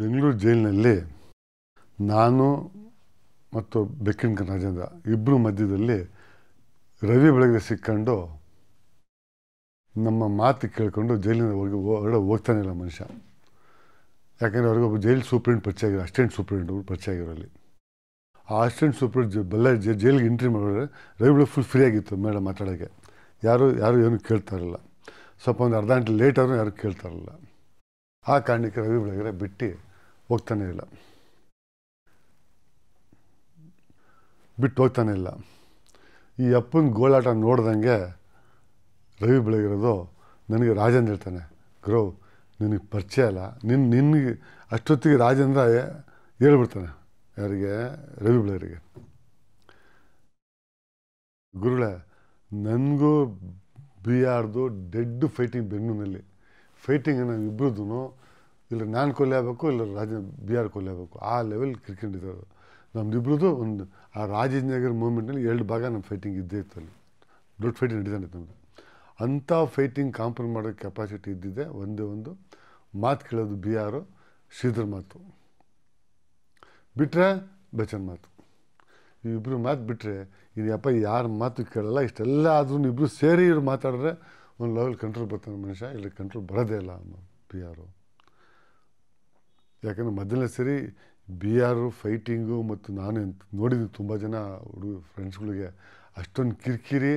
ಬೆಂಗಳೂರು ಜೈಲಿನಲ್ಲಿ ನಾನು ಮತ್ತು ಬೆಕ್ಕಿನ ರಾಜೇಂದ್ರ ಇಬ್ಬರು ಮಧ್ಯದಲ್ಲಿ ರವಿ ಬೆಳಗ್ಗೆ ಸಿಕ್ಕೊಂಡು ನಮ್ಮ ಮಾತು ಕೇಳಿಕೊಂಡು ಜೈಲಿನ ಹೊರಗೆ ಹೊರಗಡೆ ಹೋಗ್ತಾನೆ ಇಲ್ಲ ಮನುಷ್ಯ ಯಾಕೆಂದರೆ ಅವ್ರಿಗೆ ಒಬ್ಬ ಜೈಲ್ ಸೂಪ್ರಿಂಟ್ ಪರಿಚಯ ಆಗಿರೋ ಅಸ್ಟೆಂಟ್ ಸೂಪ್ರಿಂಟ್ ಪರಿಚಯ ಆಗಿರೋಲ್ಲಿ ಆ ಅಸಿಸ್ಟೆಂಟ್ ಸೂಪ್ರಿಂಟ್ ಬಲ್ಲ ಜೈಲಿಗೆ ಎಂಟ್ರಿ ಮಾಡಿದ್ರೆ ರವಿ ಬೆಳಗ್ಗೆ ಫುಲ್ ಫ್ರೀ ಆಗಿತ್ತು ಮೇಡಮ್ ಮಾತಾಡೋಕ್ಕೆ ಯಾರು ಯಾರು ಏನು ಕೇಳ್ತಾ ಇರಲಿಲ್ಲ ಸ್ವಲ್ಪ ಒಂದು ಅರ್ಧ ಗಂಟೆ ಲೇಟ್ ಆದರೂ ಯಾರು ಕೇಳ್ತಾ ಇರಲ್ಲ ಆ ಕಾರಣಕ್ಕೆ ರವಿ ಬೆಳಗೆರೆ ಬಿಟ್ಟು ಹೋಗ್ತಾನೆ ಇಲ್ಲ ಬಿಟ್ಟು ಹೋಗ್ತಾನೆ ಇಲ್ಲ ಈ ಅಪ್ಪನ ಗೋಳಾಟ ನೋಡ್ದಂಗೆ ರವಿ ಬೆಳಗಿರೋದು ನನಗೆ ರಾಜೇಂದ್ರ ಹೇಳ್ತಾನೆ ಗ್ರೋ ನಿನಗೆ ಪರಿಚಯ ಅಲ್ಲ ನಿನ್ನ ನಿನಗೆ ಅಷ್ಟೊತ್ತಿಗೆ ರಾಜೇಂದ್ರ ಹೇಳ್ಬಿಡ್ತಾನೆ ಯಾರಿಗೆ ರವಿ ಬೆಳಗರಿಗೆ ಗುರುಳೆ ನನಗೂ ಬಿ ಆರ್ದು ಡೆಡ್ ಫೈಟಿಂಗ್ ಬೆಂಗಳೂರಿನಲ್ಲಿ ಫೈಟಿಂಗ್ ನಾವು ಇಬ್ಬರದ್ದು ಇಲ್ಲ ನಾನು ಕೊಹ್ಲಿ ಆಗಬೇಕು ಇಲ್ಲ ರಾಜ ಬಿ ಆರ್ ಕೊಹ್ಲಿ ಆ ಲೆವೆಲ್ ಕ್ರಿಕೆಟ್ ಇದ್ದಾರೆ ನಮ್ದು ಇಬ್ಬರದ್ದು ಒಂದು ಆ ರಾಜೇಂದ್ರ ಮೂಮೆಂಟ್ನಲ್ಲಿ ಎರಡು ಭಾಗ ನಮ್ಮ ಫೈಟಿಂಗ್ ಇದ್ದೇ ಇತ್ತು ಅಲ್ಲಿ ದೊಡ್ಡ ಫೈಟಿಂಗ್ ನಡೀತಾನೆ ನಮ್ಮದು ಅಂಥ ಫೈಟಿಂಗ್ ಕಾಂಪ್ರಮ್ ಮಾಡೋ ಕೆಪಾಸಿಟಿ ಇದ್ದಿದ್ದೆ ಒಂದೇ ಒಂದು ಮಾತು ಕೇಳೋದು ಬಿ ಆರು ಶ್ರೀಧರ್ ಮಾತು ಬಿಟ್ಟರೆ ಬಚ್ಚನ್ ಮಾತು ಇಬ್ಬರು ಮಾತು ಬಿಟ್ಟರೆ ಇದು ಅಪ್ಪ ಯಾರ ಮಾತು ಕೇಳಲ್ಲ ಇಷ್ಟೆಲ್ಲ ಆದ್ರೂ ಇಬ್ಬರು ಸೇರಿ ಇವ್ರು ಮಾತಾಡಿದ್ರೆ ಒಂದು ಲೆವೆಲ್ ಕಂಟ್ರೋಲ್ ಬರ್ತಾನೆ ಮನುಷ್ಯ ಇಲ್ಲಿ ಕಂಟ್ರೋಲ್ ಬರೋದೇ ಇಲ್ಲ ಅನ್ನೋ ಬಿ ಆರು ಯಾಕಂದರೆ ಮೊದಲನೇ ಸರಿ ಬಿ ಆರು ಫೈಟಿಂಗು ಮತ್ತು ನಾನು ನೋಡಿದ್ದೀನಿ ತುಂಬ ಜನ ಹುಡುಗ ಫ್ರೆಂಡ್ಸ್ಗಳಿಗೆ ಅಷ್ಟೊಂದು ಕಿರಿಕಿರಿ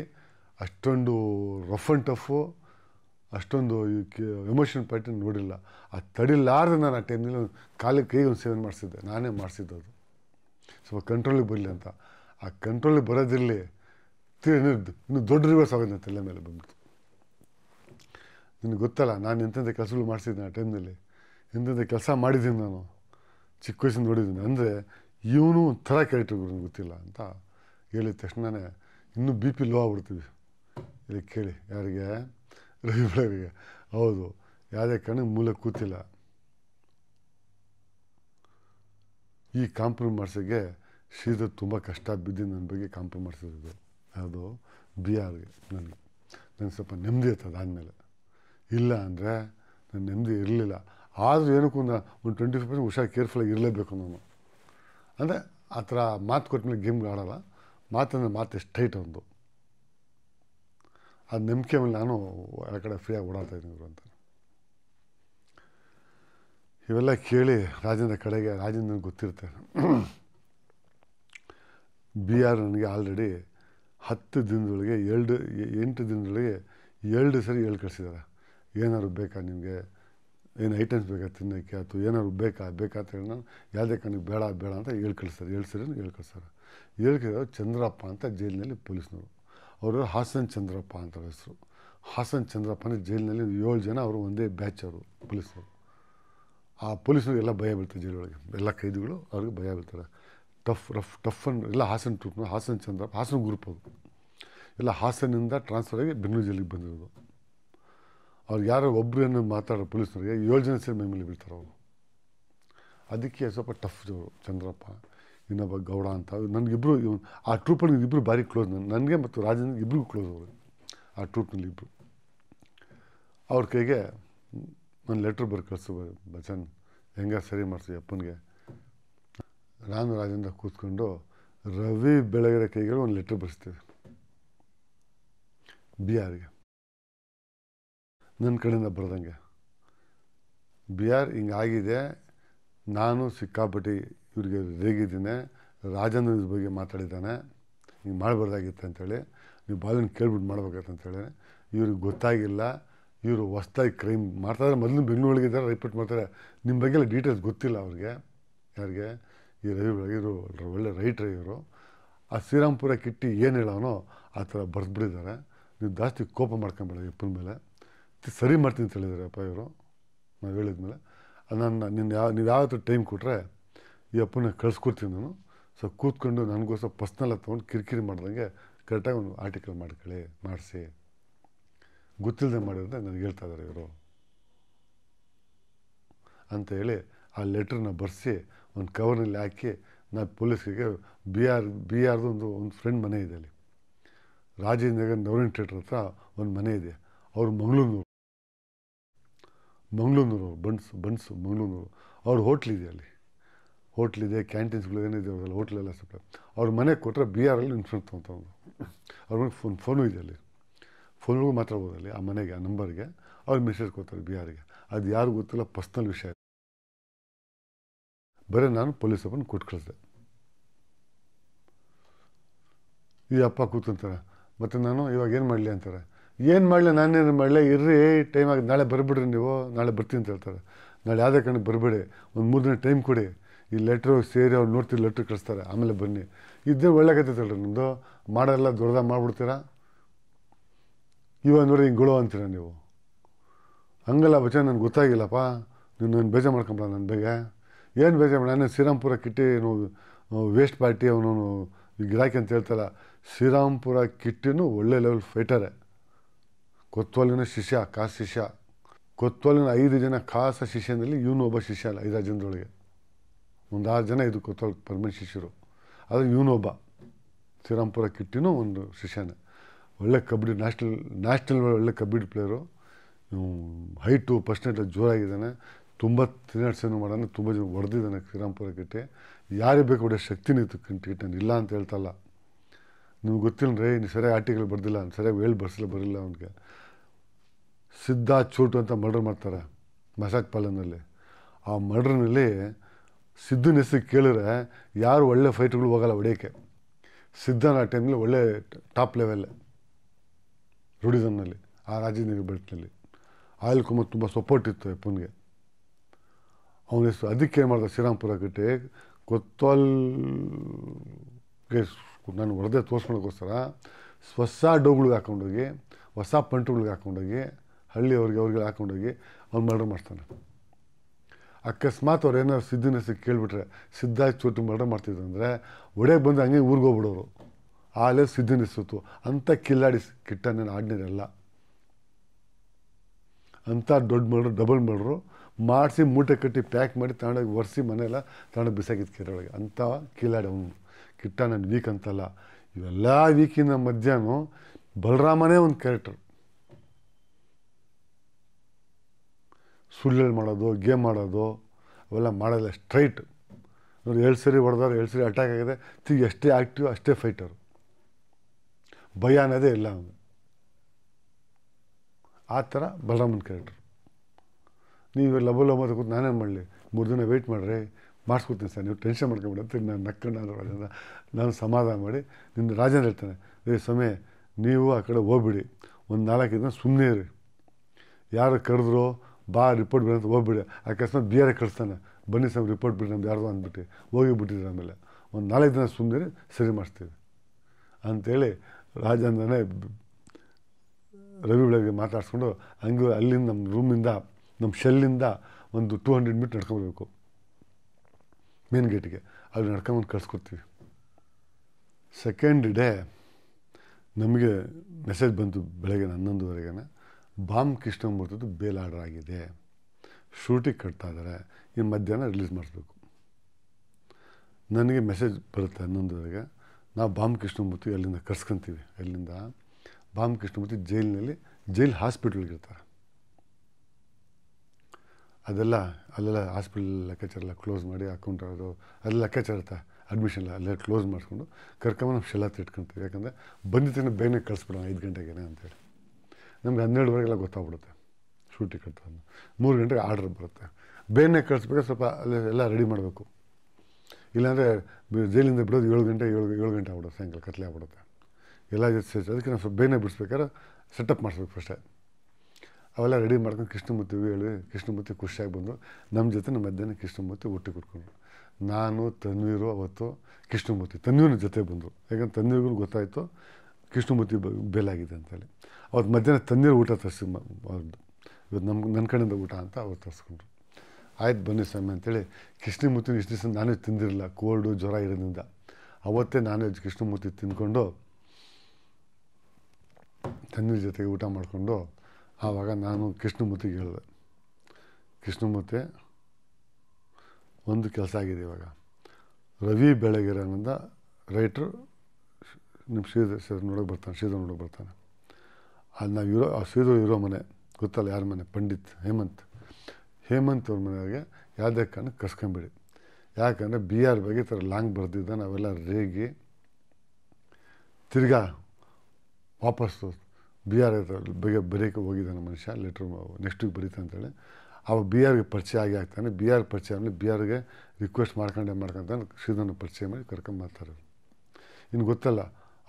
ಅಷ್ಟೊಂದು ರಫ್ ಆ್ಯಂಡ್ ಟಫು ಅಷ್ಟೊಂದು ಎಮೋಷನ್ ಪ್ಯಾಟರ್ನ್ ನೋಡಿಲ್ಲ ಆ ತಡಿಲಾರ್ದೆ ನಾನು ಆ ಟೈಮ್ನಲ್ಲಿ ಒಂದು ಕಾಲಿಗೆ ಕೈ ಒಂದು ಸೇವನ್ ಮಾಡಿಸಿದ್ದೆ ನಾನೇ ಮಾಡಿಸಿದ್ದು ಅದು ಸ್ವಲ್ಪ ಕಂಟ್ರೋಲಿಗೆ ಬರಲಿ ಅಂತ ಆ ಕಂಟ್ರೋಲಿಗೆ ಬರೋದಿರಲಿ ತಿರು ಇನ್ನೂ ದೊಡ್ಡ ರಿವರ್ಸ್ ಆಗೋದು ನನ್ನ ತಲೆ ಮೇಲೆ ಬಂದ್ಬಿಡ್ತು ನಿನಗೆ ಗೊತ್ತಲ್ಲ ನಾನು ಎಂಥ ಕೆಲಸಗಳು ಮಾಡಿಸಿದ್ದೀನಿ ಆ ಟೈಮ್ನಲ್ಲಿ ಎಂಥೆಂಥ ಕೆಲಸ ಮಾಡಿದ್ದೀನಿ ನಾನು ಚಿಕ್ಕ ವಯಸ್ಸಿಂದ ನೋಡಿದ್ದೀನಿ ಅಂದರೆ ಇವನು ಒಂಥರ ಕ್ಯಾರೆಕ್ಟರ್ ನನಗೆ ಗೊತ್ತಿಲ್ಲ ಅಂತ ಹೇಳಿದ ತಕ್ಷಣನೇ ಇನ್ನೂ ಬಿ ಪಿ ಲೋ ಆಗ್ಬಿಡ್ತೀವಿ ಇಲ್ಲಿ ಕೇಳಿ ಯಾರಿಗೆ ರವಿ ಹೌದು ಯಾವುದೇ ಕಣ್ಣಿಗೆ ಮೂಲ ಕೂತಿಲ್ಲ ಈ ಕಾಂಪ್ರಮೈಸಿಗೆ ಶ್ರೀಧರ್ ತುಂಬ ಕಷ್ಟ ಬಿದ್ದು ನನ್ನ ಬಗ್ಗೆ ಕಾಂಪ್ರಮೈಸ್ ಅದು ಬಿ ಆರ್ಗೆ ನನಗೆ ನನಗೆ ಸ್ವಲ್ಪ ನೆಮ್ಮದಿ ಆಯ್ತದ ಆದಮೇಲೆ ಇಲ್ಲ ಅಂದರೆ ನನ್ನ ನೆಮ್ಮದಿ ಇರಲಿಲ್ಲ ಆದರೂ ಏನಕ್ಕೂ ಒಂದು ಒಂದು ಟ್ವೆಂಟಿ ಫೈವ್ ಪರ್ಸೆಂಟ್ ಹುಷಾರು ಕೇರ್ಫುಲ್ಲಾಗಿ ಇರಲೇಬೇಕು ನಾನು ಅಂದರೆ ಆ ಥರ ಮಾತು ಕೊಟ್ಟ ಮೇಲೆ ಗೇಮ್ಗೆ ಆಡೋಲ್ಲ ಮಾತಂದರೆ ಮಾತು ಎಷ್ಟು ಟೈಟ್ ಒಂದು ಆ ನಂಬಿಕೆ ಮೇಲೆ ನಾನು ಎರಡು ಕಡೆ ಫ್ರೀಯಾಗಿ ಓಡಾಡ್ತಾ ಇವರು ಅಂತ ಇವೆಲ್ಲ ಕೇಳಿ ರಾಜೇಂದ್ರ ಕಡೆಗೆ ರಾಜೇಂದ್ರನ ಗೊತ್ತಿರುತ್ತೆ ಬಿ ಆರ್ ನನಗೆ ಆಲ್ರೆಡಿ ಹತ್ತು ದಿನದೊಳಗೆ ಎರಡು ಎಂಟು ದಿನದೊಳಗೆ ಎರಡು ಸರಿ ಹೇಳಿ ಕಳಿಸಿದ್ದಾರೆ ಏನಾದ್ರು ಬೇಕಾ ನಿಮಗೆ ಏನು ಐಟಮ್ಸ್ ಬೇಕಾ ತಿನ್ನೋಕ್ಕೆ ಅಥವಾ ಏನಾದ್ರು ಬೇಕಾ ಬೇಕಾ ಅಂತ ಹೇಳಿ ನಾನು ಯಾವುದೇ ಕಾರಣಕ್ಕೆ ಬೇಡ ಬೇಡ ಅಂತ ಹೇಳಿ ಕಳಿಸ್ತಾರೆ ಹೇಳ್ಸಿದ್ರೆ ಹೇಳಿ ಚಂದ್ರಪ್ಪ ಅಂತ ಜೈಲಿನಲ್ಲಿ ಪೊಲೀಸ್ನವರು ಅವರು ಹಾಸನ್ ಚಂದ್ರಪ್ಪ ಅಂತ ಹೆಸರು ಹಾಸನ್ ಅಂದರೆ ಜೈಲಿನಲ್ಲಿ ಏಳು ಜನ ಅವರು ಒಂದೇ ಬ್ಯಾಚ್ ಅವರು ಪೊಲೀಸ್ನವರು ಆ ಪೊಲೀಸರು ಎಲ್ಲ ಭಯ ಬೀಳ್ತಾರೆ ಜೈಲೊಳಗೆ ಎಲ್ಲ ಕೈದಿಗಳು ಅವ್ರಿಗೆ ಭಯ ಬೀಳ್ತಾರೆ ಟಫ್ ರಫ್ ಟಫ್ ಅನ್ನು ಎಲ್ಲ ಹಾಸನ ಟ್ರೂಪ್ನ ಹಾಸನ್ ಚಂದ್ರಪ್ಪ ಹಾಸನ ಗ್ರೂಪ್ ಅದು ಎಲ್ಲ ಹಾಸನಿಂದ ಟ್ರಾನ್ಸ್ಫರ್ ಆಗಿ ಬೆಂಗಳೂರು ಜೈಲಿಗೆ ಬಂದಿರೋದು ಅವ್ರು ಯಾರೋ ಏನೋ ಮಾತಾಡೋ ಪೊಲೀಸರಿಗೆ ಏಳು ಸೇರಿ ಮೇಲೆ ಬೀಳ್ತಾರೆ ಅವರು ಅದಕ್ಕೆ ಸ್ವಲ್ಪ ಟಫ್ ಅವರು ಚಂದ್ರಪ್ಪ ಇನ್ನೊಬ್ಬ ಗೌಡ ಅಂತ ನನಗಿಬ್ಬರು ಇವನು ಆ ಟ್ರೂಪಲ್ಲಿ ಇಬ್ಬರು ಭಾರಿ ಕ್ಲೋಸ್ ನನಗೆ ಮತ್ತು ರಾಜೇಂದ್ರ ಇಬ್ಬರಿಗೂ ಕ್ಲೋಸ್ ಅವರು ಆ ಟ್ರೂಪ್ನಲ್ಲಿ ಇಬ್ಬರು ಅವ್ರ ಕೈಗೆ ಒಂದು ಲೆಟ್ರ್ ಬರ್ ಕಳಿಸು ಬಚನ್ ಹೆಂಗ ಸರಿ ಮಾಡಿಸಿ ಅಪ್ಪನಿಗೆ ನಾನು ರಾಜೇಂದ್ರ ಕೂತ್ಕೊಂಡು ರವಿ ಬೆಳಗೆರೆ ಕೈಗೆ ಒಂದು ಲೆಟ್ರ್ ಬರೆಸ್ತೀವಿ ಬಿ ಆರ್ಗೆ ನನ್ನ ಕಡೆಯಿಂದ ಬರ್ದಂಗೆ ಬಿ ಆರ್ ಹಿಂಗಾಗಿದೆ ನಾನು ಸಿಕ್ಕಾಪಟ್ಟಿ ಇವ್ರಿಗೆ ರೇಗಿದ್ದೀನಿ ರಾಜೇಂದ್ರ ಇದ್ರ ಬಗ್ಗೆ ಮಾತಾಡಿದ್ದಾನೆ ಹಿಂಗೆ ಮಾಡಬಾರ್ದಾಗಿತ್ತು ಅಂಥೇಳಿ ನೀವು ಬಾಲಿನ ಕೇಳ್ಬಿಟ್ಟು ಮಾಡ್ಬೇಕಾಯ್ತು ಅಂತೇಳಿ ಇವ್ರಿಗೆ ಗೊತ್ತಾಗಿಲ್ಲ ಇವರು ಹೊಸ್ದಾಗಿ ಕ್ರೈಮ್ ಮಾಡ್ತಾಯಿದ್ರೆ ಮೊದಲು ಬೆಂಗಳೂರಿಗೆ ಇದ್ದಾರೆ ರಿಪೋರ್ಟ್ ಮಾಡ್ತಾರೆ ನಿಮ್ಮ ಬಗ್ಗೆ ಎಲ್ಲ ಡೀಟೇಲ್ಸ್ ಗೊತ್ತಿಲ್ಲ ಅವ್ರಿಗೆ ಯಾರಿಗೆ ಈ ರವಿ ಇವರು ಒಳ್ಳೆ ರೈಟ್ರ್ ಇವರು ಆ ಶ್ರೀರಾಮ್ಪುರ ಕಿಟ್ಟಿ ಏನು ಹೇಳೋನೋ ಆ ಥರ ಬರೆದ್ಬಿಟ್ಟಿದ್ದಾರೆ ನೀವು ಜಾಸ್ತಿ ಕೋಪ ಮಾಡ್ಕೊಂಬೇಡ ಎಪ್ಪಿನ ಮೇಲೆ ಸರಿ ಮಾಡ್ತೀನಿ ಅಂತ ಹೇಳಿದ್ದಾರೆ ಅಪ್ಪ ಇವರು ನಾವು ಹೇಳಿದ್ಮೇಲೆ ನಾನು ನಿನ್ನ ಯಾವ ನೀವು ಯಾವತ್ತೂ ಟೈಮ್ ಕೊಟ್ಟರೆ ಈ ಅಪ್ಪನ ಕಳ್ಸ್ಕೊಡ್ತೀನಿ ನಾನು ಸೊ ಕೂತ್ಕೊಂಡು ನನಗೋಸ್ಕರ ಪರ್ಸ್ನಲ್ಲ ತೊಗೊಂಡು ಕಿರಿಕಿರಿ ಮಾಡಿದಂಗೆ ಕರೆಕ್ಟಾಗಿ ಒಂದು ಆರ್ಟಿಕಲ್ ಮಾಡ್ಕೊಳ್ಳಿ ಮಾಡಿಸಿ ಗೊತ್ತಿಲ್ಲದೆ ಮಾಡಿದ್ರೆ ನನಗೆ ಹೇಳ್ತಾ ಇದ್ದಾರೆ ಇವರು ಅಂತ ಹೇಳಿ ಆ ಲೆಟ್ರನ್ನ ಬರೆಸಿ ಒಂದು ಕವರ್ನಲ್ಲಿ ಹಾಕಿ ನಾನು ಪೊಲೀಸ್ಗೆ ಬಿ ಆರ್ ಬಿ ಆರ್ದು ಒಂದು ಒಂದು ಫ್ರೆಂಡ್ ಮನೆ ಇದೆ ಅಲ್ಲಿ ರಾಜೇಂದ್ರ ನಗರ್ ನವರನ್ ಥಿಯೇಟ್ರ್ ಹತ್ರ ಒಂದು ಮನೆ ಇದೆ ಅವ್ರ ಮಂಗಳೂರು ಮಂಗಳೂರು ಬನ್ಸ್ ಬನ್ಸು ಮಂಗಳೂರು ಅವ್ರ ಹೋಟ್ಲಿದೆ ಅಲ್ಲಿ ಹೋಟ್ಲಿದೆ ಕ್ಯಾಂಟೀನ್ಸ್ಗಳು ಏನಿದೆ ಅವರೆಲ್ಲ ಹೋಟ್ಲೆಲ್ಲ ಸಪ್ಲೈ ಅವ್ರ ಮನೆ ಕೊಟ್ಟರೆ ಬಿ ಆರಲ್ಲಿ ಇನ್ಶೂರೆನ್ಸ್ ತೊಗೊತವ್ರು ಅವ್ರ ಮನೆಗೆ ಫೋನ್ ಫೋನು ಇದೆ ಅಲ್ಲಿ ಫೋನ್ಗಳು ಮಾತಾಡ್ಬೋದು ಅಲ್ಲಿ ಆ ಮನೆಗೆ ಆ ನಂಬರ್ಗೆ ಅವ್ರು ಮೆಸೇಜ್ ಕೊಡ್ತಾರೆ ಬಿ ಆರ್ಗೆ ಅದು ಯಾರು ಗೊತ್ತಿಲ್ಲ ಪರ್ಸ್ನಲ್ ವಿಷಯ ಬರೀ ನಾನು ಪೊಲೀಸ್ ಅಪ್ಪನ ಕೊಟ್ಟು ಕಳಿಸಿದೆ ಈ ಅಪ್ಪ ಕೂತ್ಕೊಂತಾರೆ ಮತ್ತು ನಾನು ಇವಾಗ ಏನು ಮಾಡಲಿ ಅಂತಾರೆ ಏನು ಮಾಡಲಿ ನಾನೇನು ಮಾಡಲಿ ಇರ್ರಿ ಟೈಮ್ ಆಗಿ ನಾಳೆ ಬರ್ಬಿಡ್ರಿ ನೀವು ನಾಳೆ ಬರ್ತೀನಿ ಅಂತ ಹೇಳ್ತಾರೆ ನಾಳೆ ಯಾವುದೇ ಕಾರಣಕ್ಕೆ ಬರಬೇಡಿ ಒಂದು ಮೂರು ದಿನ ಟೈಮ್ ಕೊಡಿ ಈ ಲೆಟ್ರು ಸೇರಿ ಅವ್ರು ನೋಡ್ತೀವಿ ಲೆಟ್ರ್ ಕಳಿಸ್ತಾರೆ ಆಮೇಲೆ ಬನ್ನಿ ಇದ್ದೇ ತಳ್ರಿ ನಿಮ್ಮದು ಮಾಡೋಲ್ಲ ದೊಡ್ಡದಾಗ ಮಾಡಿಬಿಡ್ತೀರಾ ಇವಾಗ ನೋಡಿ ಹಿಂಗೆ ಗುಳು ಅಂತೀರ ನೀವು ಹಂಗಲ್ಲ ಬಚ್ಚ ನನಗೆ ಗೊತ್ತಾಗಿಲ್ಲಪ್ಪ ನೀವು ನಾನು ಬೇಜಾರು ಮಾಡ್ಕೊಂಬಲ್ಲ ನನ್ನ ಬೇಗ ಏನು ಬೇಜಾರು ಮಾಡಿ ನಾನು ಶ್ರೀರಾಮ್ಪುರ ಕಿಟ್ಟಿ ವೇಸ್ಟ್ ಪಾರ್ಟಿ ಅವನು ಗಿರಾಕಿ ಅಂತ ಹೇಳ್ತಾರ ಶ್ರೀರಾಮ್ಪುರ ಕಿಟ್ಟಿನೂ ಒಳ್ಳೆ ಲೆವೆಲ್ ಫೈಟರೇ ಕೊತ್ವಾಲಿನ ಶಿಷ್ಯ ಖಾಸ ಶಿಷ್ಯ ಕೊತ್ವಾಲಿನ ಐದು ಜನ ಖಾಸ ಶಿಷ್ಯನಲ್ಲಿ ಇವನು ಒಬ್ಬ ಶಿಷ್ಯ ಅಲ್ಲ ಐದಾರು ಜನದೊಳಗೆ ಒಂದು ಆರು ಜನ ಇದು ಕೊತ್ವಾಲ್ ಪರ್ಮನೆಂಟ್ ಶಿಷ್ಯರು ಆದರೆ ಇವನೊಬ್ಬ ಶ್ರೀರಾಮ್ಪುರ ಕಿಟ್ಟಿನೂ ಒಂದು ಶಿಷ್ಯನೇ ಒಳ್ಳೆ ಕಬಡ್ಡಿ ನ್ಯಾಷನಲ್ ನ್ಯಾಷನಲ್ ಒಳ್ಳೆ ಕಬಡ್ಡಿ ಪ್ಲೇಯರು ಹೈಟು ಪರ್ಸೆಂಟ್ ಜೋರಾಗಿದ್ದಾನೆ ತುಂಬ ತಿನ್ನಡ್ಸನ್ನು ಮಾಡೋಣ ತುಂಬ ಜನ ಹೊಡೆದಿದ್ದಾನೆ ಶ್ರೀರಾಮ್ಪುರ ಕಿಟ್ಟಿ ಯಾರಿಗೆ ಬೇಕು ಒಳ್ಳೆ ಶಕ್ತಿನೇ ಇತ್ತು ಕಿಂಟ್ ಇಲ್ಲ ಅಂತ ಹೇಳ್ತಲ್ಲ ನಿಮ್ಗೆ ಗೊತ್ತಿಲ್ಲ ರೀ ನೀನು ಸರಿಯಾಗಿ ಆರ್ಟಿಕಲ್ ಬರ್ದಿಲ್ಲ ಸರಿಯಾಗಿ ಹೇಳಿ ಬರ್ಸಲ್ಲ ಬರಲಿಲ್ಲ ಅವನಿಗೆ ಸಿದ್ಧ ಚೂಟು ಅಂತ ಮರ್ಡರ್ ಮಾಡ್ತಾರೆ ಮಸಾಜ್ ಪಾಲನಲ್ಲಿ ಆ ಮರ್ಡ್ರ್ನಲ್ಲಿ ಸಿದ್ಧನ ಹೆಸರು ಕೇಳಿದ್ರೆ ಯಾರು ಒಳ್ಳೆ ಫೈಟ್ಗಳು ಹೋಗಲ್ಲ ಹೊಡೆಯೋಕ್ಕೆ ಸಿದ್ಧನ ಆ ಟೈಮಲ್ಲಿ ಒಳ್ಳೆ ಟಾಪ್ ಲೆವೆಲ್ ರೂಢಿಸಮ್ನಲ್ಲಿ ಆ ರಾಜೇಂದ್ರ ಬೆಲ್ಟ್ನಲ್ಲಿ ಆಯಿಲ್ ಕುಮಾರ್ ತುಂಬ ಸಪೋರ್ಟ್ ಇತ್ತು ಎಪ್ಪನಿಗೆ ಅವನ ಹೆಸರು ಅದಕ್ಕೆ ಏನು ಮಾಡ್ತಾರೆ ಶ್ರೀರಾಮ್ಪುರ ಕಟ್ಟಿ ಕೊತ್ತಲ್ಗೆ ನಾನು ಹೊಡೆದೇ ತೋರಿಸ್ಕೊಳ್ಳೋಕ್ಕೋಸ್ಕರ ಹೊಸ ಡೋಗಳಿಗೆ ಹಾಕೊಂಡೋಗಿ ಹೊಸ ಪಂಟುಗಳಿಗೆ ಹಾಕೊಂಡೋಗಿ ಹಳ್ಳಿಯವ್ರಿಗೆ ಅವ್ರಿಗೆ ಹಾಕೊಂಡೋಗಿ ಅವ್ನು ಮರ್ಡರ್ ಮಾಡ್ತಾನೆ ಅಕಸ್ಮಾತ್ ಅವ್ರು ಏನಾದ್ರು ಸಿದ್ಧನ ಕೇಳಿಬಿಟ್ರೆ ಸಿದ್ಧ ಚೋಟು ಮರ್ಡರ್ ಅಂದರೆ ಒಡೆಗೆ ಬಂದು ಹಂಗೆ ಊರಿಗೆ ಹೋಗ್ಬಿಡೋರು ಆಲೇ ಸಿದ್ಧನ ಸುತ್ತು ಅಂಥ ಕಿಲ್ಲಾಡಿ ಕಿಟ್ಟ ನಾನು ಆಡ್ನಿರಲ್ಲ ಅಂಥ ದೊಡ್ಡ ಮಾಡ್ರು ಡಬಲ್ ಮಾಡ್ರು ಮಾಡಿಸಿ ಮೂಟೆ ಕಟ್ಟಿ ಪ್ಯಾಕ್ ಮಾಡಿ ತಗೊಂಡೋಗಿ ಒರೆಸಿ ಮನೆಯೆಲ್ಲ ತಗೊಂಡೋಗಿ ಬಿಸಾಕಿದ್ದು ಒಳಗೆ ಅಂಥ ಕಿಲ್ಲಾಡಿ ಅವನು ಕಿಟ್ಟ ನನ್ನ ವೀಕ್ ಅಂತಲ್ಲ ಇವೆಲ್ಲ ವೀಕಿನ ಮಧ್ಯಾಹ್ನ ಬಲರಾಮನೇ ಒಂದು ಕ್ಯಾರೆಕ್ಟರ್ ಸುಳ್ಳು ಮಾಡೋದು ಗೇಮ್ ಮಾಡೋದು ಅವೆಲ್ಲ ಮಾಡೋಲ್ಲ ಸ್ಟ್ರೈಟ್ ಅವ್ರು ಎರಡು ಸರಿ ಹೊಡೆದವ್ರು ಎರಡು ಸರಿ ಅಟ್ಯಾಕ್ ಆಗಿದೆ ತಿಂಗೆ ಎಷ್ಟೇ ಆ್ಯಕ್ಟಿವ್ ಅಷ್ಟೇ ಫೈಟರು ಭಯ ಅನ್ನೋದೇ ಇಲ್ಲ ಅವನು ಆ ಥರ ಬಲರಾಮನ್ ಕ್ಯಾರೆಕ್ಟರ್ ನೀವು ಲಬೋ ಲಬ್ ಅಂತ ಕೂತು ನಾನೇನು ಮಾಡಲಿ ಮೂರು ದಿನ ವೆಯ್ಟ್ ಮಾಡ್ರಿ ಮಾಡಿಸ್ಕೊತೀನಿ ಸರ್ ನೀವು ಟೆನ್ಷನ್ ಮಾಡ್ಕೊಂಬಿಡಿ ಅಂತ ನಾನು ನಕ್ಕಂಡು ನಾನು ಸಮಾಧಾನ ಮಾಡಿ ನಿನ್ನ ರಾಜನ ಹೇಳ್ತಾನೆ ರೇ ಸಮಯ ನೀವು ಆ ಕಡೆ ಹೋಗ್ಬಿಡಿ ಒಂದು ನಾಲ್ಕು ದಿನ ಸುಮ್ಮನೆ ಇರಿ ಯಾರು ಕರೆದ್ರೋ ಬಾ ರಿಪೋರ್ಟ್ ಬಿಡಿ ಹೋಗ್ಬಿಡಿ ಅಕಸ್ಮಾತ್ ಬೇರೆ ಕಳಿಸ್ತಾನೆ ಬನ್ನಿ ಸರ್ ರಿಪೋರ್ಟ್ ಬಿಡಿ ನಮ್ದು ಯಾರ್ದೋ ಅಂದ್ಬಿಟ್ಟು ಹೋಗಿಬಿಟ್ಟಿದ್ರು ಆಮೇಲೆ ಒಂದು ನಾಲ್ಕು ದಿನ ಸುಮ್ಮನೆ ಸರಿ ಮಾಡಿಸ್ತೀವಿ ಅಂಥೇಳಿ ರಾಜಂದ್ರನೇ ರವಿ ಬೆಳಗ್ಗೆ ಮಾತಾಡಿಸ್ಕೊಂಡು ಹಂಗೆ ಅಲ್ಲಿಂದ ನಮ್ಮ ರೂಮಿಂದ ನಮ್ಮ ಶೆಲ್ಲಿಂದ ಒಂದು ಟೂ ಹಂಡ್ರೆಡ್ ಮೀಟ್ ನಡ್ಕೊಬೇಕು ಮೇನ್ ಗೇಟಿಗೆ ಅಲ್ಲಿ ನಡ್ಕೊಂಬಂದು ಕಳಿಸ್ಕೊಡ್ತೀವಿ ಸೆಕೆಂಡ್ ಡೇ ನಮಗೆ ಮೆಸೇಜ್ ಬಂತು ಬೆಳಗ್ಗೆ ಹನ್ನೊಂದುವರೆಗೆ ಬಾಂಬ್ ಕೃಷ್ಣಮೂರ್ತಿದು ಬೇಲ್ ಆರ್ಡರ್ ಆಗಿದೆ ಶೂಟಿಗೆ ಕಟ್ತಾ ಇದ್ದಾರೆ ಈ ಮಧ್ಯಾಹ್ನ ರಿಲೀಸ್ ಮಾಡಿಸ್ಬೇಕು ನನಗೆ ಮೆಸೇಜ್ ಬರುತ್ತೆ ಹನ್ನೊಂದುವರೆಗೆ ನಾವು ಬಾಂಬ್ ಕೃಷ್ಣಮೂರ್ತಿ ಅಲ್ಲಿಂದ ಕರ್ಸ್ಕೊಂತೀವಿ ಅಲ್ಲಿಂದ ಬಾಂಬ್ ಕೃಷ್ಣಮೂರ್ತಿ ಜೈಲಿನಲ್ಲಿ ಜೈಲ್ ಇರ್ತಾರೆ ಅದೆಲ್ಲ ಅಲ್ಲೆಲ್ಲ ಹಾಸ್ಪಿಟಲ್ ಲೆಕ್ಕಾಚಾರ ಎಲ್ಲ ಕ್ಲೋಸ್ ಮಾಡಿ ಅಕೌಂಟ್ ಆಗೋದು ಅಲ್ಲಿ ಲೆಕ್ಕಾಚಾರ ಇರ್ತಾ ಅಡ್ಮಿಷನ್ ಎಲ್ಲ ಕ್ಲೋಸ್ ಮಾಡಿಸ್ಕೊಂಡು ಕರ್ಕೊಂಬ ನಮ್ಮ ಶೆಲ್ಲ ತಿಟ್ಕೊತೀವಿ ಯಾಕಂದರೆ ಬಂದಿದ್ದೇನೆ ಬೇಗನೆ ಕಳಿಸ್ಬಿಡೋಣ ಐದು ಗಂಟೆಗೆ ಅಂತೇಳಿ ನಮ್ಗೆ ಹನ್ನೆರಡುವರೆಗೆಲ್ಲ ಗೊತ್ತಾಗ್ಬಿಡುತ್ತೆ ಶೂಟಿ ಟಿಕೆಟ್ ಅಂತ ಮೂರು ಗಂಟೆಗೆ ಆರ್ಡ್ರ್ ಬರುತ್ತೆ ಬೇನೆ ಕಳಿಸ್ಬೇಕು ಸ್ವಲ್ಪ ಅಲ್ಲಿ ಎಲ್ಲ ರೆಡಿ ಮಾಡಬೇಕು ಇಲ್ಲಾಂದರೆ ಜೈಲಿಂದ ಬಿಡೋದು ಏಳು ಗಂಟೆ ಏಳು ಏಳು ಗಂಟೆ ಆಗ್ಬಿಡುತ್ತೆ ಸಾಯಂಕಾಲ ಕತ್ಲೆ ಆಗ್ಬಿಡುತ್ತೆ ಎಲ್ಲ ಜೊತೆ ಅದಕ್ಕೆ ನಾವು ಸ್ವಲ್ಪ ಬೇನೆ ಬಿಡಿಸ್ಬೇಕಾದ್ರೆ ಸೆಟಪ್ ಮಾಡಿಸ್ಬೇಕು ಫಸ್ಟೇ ಅವೆಲ್ಲ ರೆಡಿ ಮಾಡ್ಕೊಂಡು ಕೃಷ್ಣಮೂರ್ತಿ ಹೇಳಿ ಕೃಷ್ಣಮೂರ್ತಿ ಖುಷಿಯಾಗಿ ಬಂದು ನಮ್ಮ ಜೊತೆ ನಮ್ಮ ಮಧ್ಯಾಹ್ನ ಕೃಷ್ಣಮೂರ್ತಿ ಹುಟ್ಟಿ ಕೊಟ್ಕೊಂಡು ನಾನು ತನ್ವೀರು ಅವತ್ತು ಕೃಷ್ಣಮೂರ್ತಿ ತನ್ವೀರ್ನ ಜೊತೆ ಬಂದರು ಯಾಕಂದ್ರೆ ತನ್ವೀರ್ಗೂ ಗೊತ್ತಾಯಿತು ಕೃಷ್ಣಮೂರ್ತಿ ಬೇಲಾಗಿದೆ ಅಂತೇಳಿ ಅವ್ರು ಮಧ್ಯಾಹ್ನ ತಣ್ಣೀರು ಊಟ ತರಿಸಿ ಅವ್ರದ್ದು ಇವತ್ತು ನಮ್ಮ ನನ್ನ ಕಡೆಯಿಂದ ಊಟ ಅಂತ ಅವ್ರು ತರಿಸ್ಕೊಂಡ್ರು ಆಯ್ತು ಬನ್ನಿ ಸ್ವಾಮಿ ಅಂತೇಳಿ ಕೃಷ್ಣಮೂರ್ತಿ ಇಷ್ಟು ದಿವಸ ನಾನೇ ತಿಂದಿರಲಿಲ್ಲ ಕೋಲ್ಡು ಜ್ವರ ಇರೋದ್ರಿಂದ ಅವತ್ತೇ ನಾನ್ ವೆಜ್ ಕೃಷ್ಣಮೂರ್ತಿ ತಿಂದ್ಕೊಂಡು ತಣ್ಣೀರು ಜೊತೆಗೆ ಊಟ ಮಾಡಿಕೊಂಡು ಆವಾಗ ನಾನು ಕೃಷ್ಣಮೂರ್ತಿಗೆ ಹೇಳಿದೆ ಕೃಷ್ಣಮೂರ್ತಿ ಒಂದು ಕೆಲಸ ಆಗಿದೆ ಇವಾಗ ರವಿ ಬೆಳಗಿರೋದ್ರಿಂದ ರೈಟ್ರು ನಿಮ್ಮ ಶ್ರೀಧರ್ ಶ್ರೀಧರ್ ನೋಡೋಕೆ ಬರ್ತಾನೆ ಶ್ರೀಧರ್ ನೋಡೋಕೆ ಬರ್ತಾನೆ ಅದು ನಾವು ಇರೋ ಆ ಶ್ರೀಧರು ಇರೋ ಮನೆ ಗೊತ್ತಲ್ಲ ಯಾರ ಮನೆ ಪಂಡಿತ್ ಹೇಮಂತ್ ಹೇಮಂತ್ ಅವ್ರ ಮನೆಗೆ ಯಾವುದೇ ಕಾರಣ ಕಸ್ಕೊಂಬಿಡಿ ಯಾಕಂದರೆ ಬಿ ಆರ್ ಬಗ್ಗೆ ಈ ಥರ ಲಾಂಗ್ ಬರೆದಿದ್ದ ನಾವೆಲ್ಲ ರೇಗಿ ತಿರ್ಗ ವಾಪಸ್ಸು ಬಿ ಆರ್ ಬಗ್ಗೆ ಬರೆಯೋಕ್ಕೆ ಹೋಗಿದ್ದಾನೆ ಮನುಷ್ಯ ಲೆಟ್ರ್ ನೆಕ್ಸ್ಟ್ ಬರೀತ ಬರೀತಾ ಅಂತೇಳಿ ಅವ ಬಿ ಆರ್ಗೆ ಪರಿಚಯ ಆಗಿ ಆಗ್ತಾನೆ ಬಿ ಆರ್ ಪರಿಚಯ ಅಂದರೆ ಬಿ ಆರ್ಗೆ ರಿಕ್ವೆಸ್ಟ್ ಮಾಡ್ಕೊಂಡೆ ಮಾಡ್ಕೊಂತಾನೆ ಶ್ರೀಧನ ಪರಿಚಯ ಮಾಡಿ ಕರ್ಕೊಂಡು ಇನ್ನು ಗೊತ್ತಲ್ಲ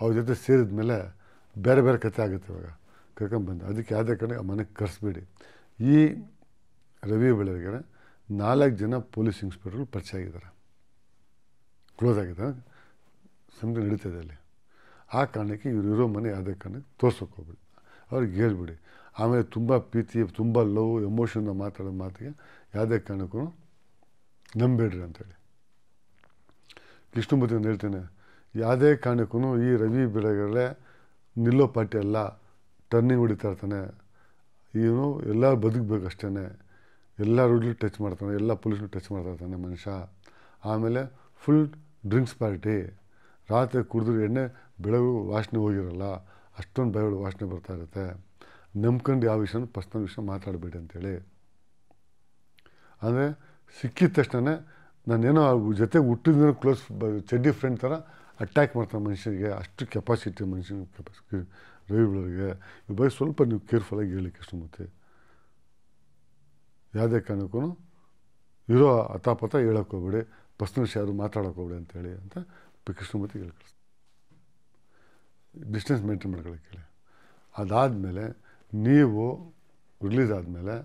ಅವ್ರ ಜೊತೆ ಸೇರಿದ ಮೇಲೆ ಬೇರೆ ಬೇರೆ ಕಥೆ ಆಗುತ್ತೆ ಇವಾಗ ಕರ್ಕೊಂಡ್ಬಂದೆ ಅದಕ್ಕೆ ಯಾವುದೇ ಕಾರಣಕ್ಕೆ ಆ ಮನೆಗೆ ಕರೆಸ್ಬೇಡಿ ಈ ರವಿ ಬೆಳಗೆರೆ ನಾಲ್ಕು ಜನ ಪೊಲೀಸ್ ಇನ್ಸ್ಪೆಕ್ಟರ್ಗಳು ಪರಿಚಯ ಆಗಿದ್ದಾರೆ ಕ್ಲೋಸ್ ಆಗಿದೆ ಸಂಜೆ ನಡೀತದೆ ಅಲ್ಲಿ ಆ ಕಾರಣಕ್ಕೆ ಇವ್ರು ಇರೋ ಮನೆ ಯಾವುದೇ ಕಾರಣಕ್ಕೆ ತೋರ್ಸೋಕೆ ಹೋಗ್ಬಿಡಿ ಅವ್ರಿಗೆ ಹೇಳ್ಬಿಡಿ ಆಮೇಲೆ ತುಂಬ ಪ್ರೀತಿ ತುಂಬ ಲವ್ ಎಮೋಷನ್ ಮಾತಾಡೋ ಮಾತಿಗೆ ಯಾವುದೇ ಕಾರಣಕ್ಕೂ ನಂಬೇಡ್ರಿ ಅಂಥೇಳಿ ಕೃಷ್ಣಮೂರ್ತಿ ಅಂತ ಹೇಳ್ತೇನೆ ಯಾವುದೇ ಕಾರಣಕ್ಕೂ ಈ ರವಿ ಬೆಳೆಗಳೇ ನಿಲ್ಲೋ ಪಾರ್ಟಿ ಅಲ್ಲ ಟರ್ನಿಂಗ್ ಹೊಡಿತಾ ಇರ್ತಾನೆ ಇವನು ಎಲ್ಲ ಬದುಕಬೇಕು ಅಷ್ಟೇ ಎಲ್ಲ ರೋಡ್ಲು ಟಚ್ ಮಾಡ್ತಾನೆ ಎಲ್ಲ ಪೊಲೀಸ್ನು ಟಚ್ ಮಾಡ್ತಾಯಿರ್ತಾನೆ ಮನುಷ್ಯ ಆಮೇಲೆ ಫುಲ್ ಡ್ರಿಂಕ್ಸ್ ಪಾರ್ಟಿ ರಾತ್ರಿ ಕುಡಿದ್ರೆ ಎಣ್ಣೆ ಬೆಳಗು ವಾಸನೆ ಹೋಗಿರಲ್ಲ ಅಷ್ಟೊಂದು ಭಯಗಳು ವಾಸನೆ ಬರ್ತಾ ಇರುತ್ತೆ ನಂಬ್ಕೊಂಡು ಯಾವ ವಿಷಯನೂ ಪರ್ಸ್ನಲ್ ವಿಷಯ ಮಾತಾಡಬೇಡಿ ಅಂತೇಳಿ ಅಂದರೆ ಸಿಕ್ಕಿದ ತಕ್ಷಣ ನಾನೇನೋ ಜೊತೆ ಹುಟ್ಟಿದ ಕ್ಲೋಸ್ ಚಡ್ಡಿ ಫ್ರೆಂಡ್ ಥರ ಅಟ್ಯಾಕ್ ಮಾಡ್ತಾನೆ ಮನುಷ್ಯರಿಗೆ ಅಷ್ಟು ಕೆಪಾಸಿಟಿ ಮನುಷ್ಯನ ಕೆಪಾಸಿಟಿ ಇವ್ರ ಬಗ್ಗೆ ಸ್ವಲ್ಪ ನೀವು ಕೇರ್ಫುಲ್ಲಾಗಿ ಹೇಳಿ ಕೃಷ್ಣಮೂರ್ತಿ ಯಾವುದೇ ಕಾರಣಕ್ಕೂ ಇರೋ ಹತಾಪತ ಹೇಳಕ್ಕೆ ಹೋಗ್ಬೇಡಿ ಪರ್ಸ್ನಲ್ ವಿಷಯ ಯಾರು ಮಾತಾಡೋಕೆ ಹೋಗ್ಬೇಡಿ ಅಂತೇಳಿ ಅಂತ ಕೃಷ್ಣಮೂರ್ತಿ ಹೇಳಿ ಡಿಸ್ಟೆನ್ಸ್ ಮೇಂಟೈನ್ ಮಾಡ್ಕೊಳಕ್ಕೆ ಹೇಳಿ ಅದಾದಮೇಲೆ ನೀವು ರಿಲೀಸ್ ಆದಮೇಲೆ